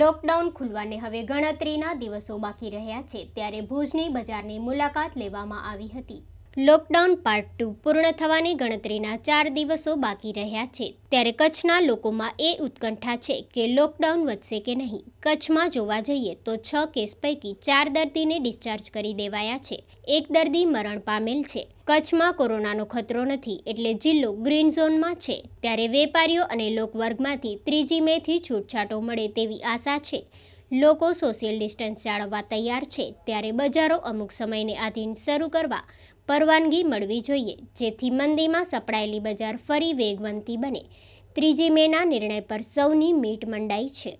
lockdown ખુલવાને હવે ગણતરીના દિવસો બાકી રહ્યા છે ત્યારે ભુજની બજારની મુલાકાત લેવામાં આવી હતી લોકડાઉન પાર્ટ ટુ પૂર્ણ થવાની ગણતરીના ચાર દિવસો બાકી રહ્યા છે ત્યારે કચ્છના લોકોમાં એ ઉત્કંઠા છે કે લોકડાઉન વધશે કે નહીં કચ્છમાં જોવા જઈએ તો છ કેસ પૈકી ચાર દર્દીને ડિસ્ચાર્જ કરી દેવાયા છે એક દર્દી મરણ પામેલ છે કચ્છમાં કોરોનાનો ખતરો નથી એટલે જિલ્લો ગ્રીન ઝોનમાં છે ત્યારે વેપારીઓ અને લોકવર્ગમાંથી ત્રીજી મેથી છૂટછાટો મળે તેવી આશા છે લોકો સોશિયલ ડિસ્ટન્સ જાળવવા તૈયાર છે ત્યારે બજારો અમુક સમયને આધીન શરૂ કરવા પરવાનગી મળવી જોઈએ જેથી મંદીમાં સપડાયેલી બજાર ફરી વેગવંતી બને ત્રીજી મેના નિર્ણય પર સૌની મીટ મંડાઈ છે